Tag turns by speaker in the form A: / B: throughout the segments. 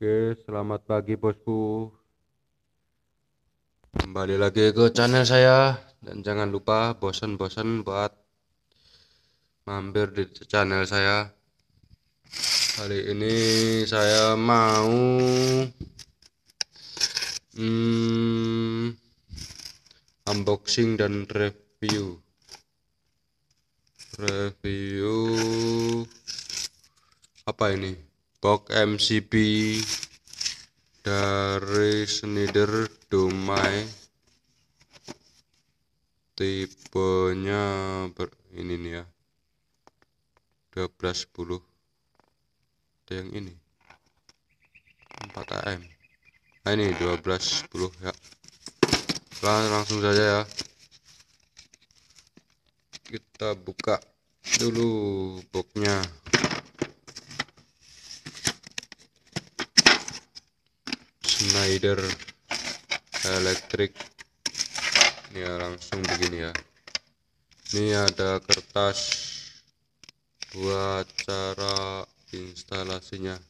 A: Oke, selamat pagi bosku. Kembali lagi ke channel saya dan jangan lupa bosan-bosan buat mampir di channel saya. Kali ini saya mau hmm, unboxing dan review. Review apa ini? box MCB dari Schneider Dumai tipenya ber, ini nih ya 1210 ada yang ini 4 AM nah ini 1210 ya lah langsung saja ya kita buka dulu boxnya Schneider elektrik, ya langsung begini ya ini ada kertas buat cara instalasinya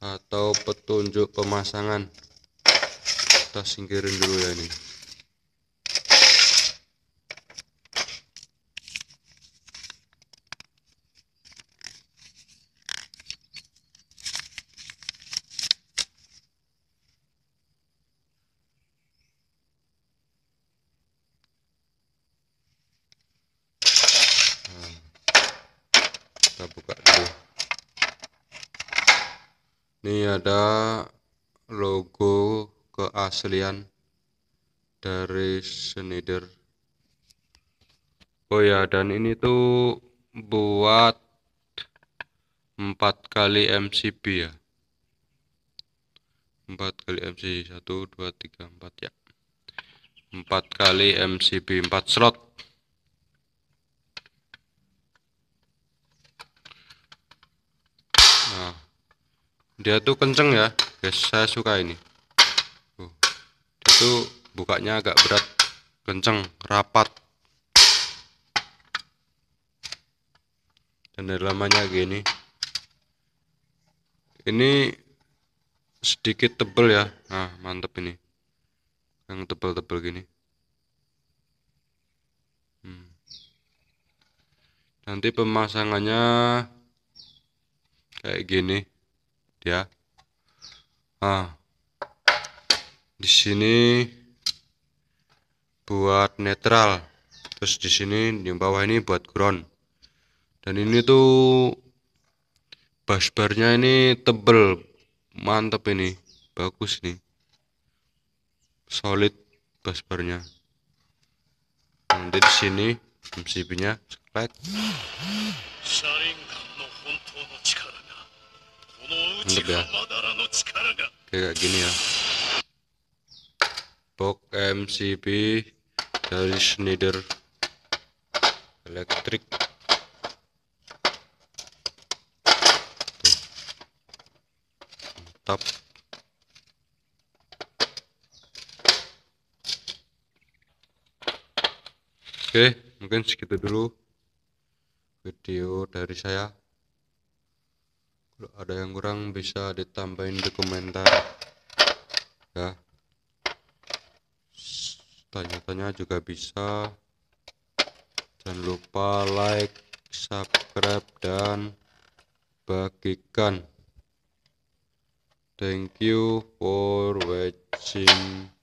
A: atau petunjuk pemasangan kita singkirin dulu ya ini kita buka dulu ini ada logo keaslian dari Schneider oh ya dan ini tuh buat 4 kali MCB ya 4 kali MCB 1 2 3 4 ya 4 kali MCB 4 slot dia tuh kenceng ya guys saya suka ini tuh. dia bukanya agak berat kenceng rapat dan lamanya gini ini sedikit tebel ya nah mantep ini yang tebel-tebel gini hmm. nanti pemasangannya kayak gini ya nah, di sini buat netral terus di sini di bawah ini buat ground dan ini tuh basbarnya ini tebel mantep ini bagus nih solid basbarnya nanti di sini MCB nya sekelek mantep ya kayak gini ya box MCB dari Schneider elektrik mantap oke mungkin segitu dulu video dari saya kalau ada yang kurang bisa ditambahin di komentar ya tanya-tanya juga bisa jangan lupa like subscribe dan bagikan thank you for watching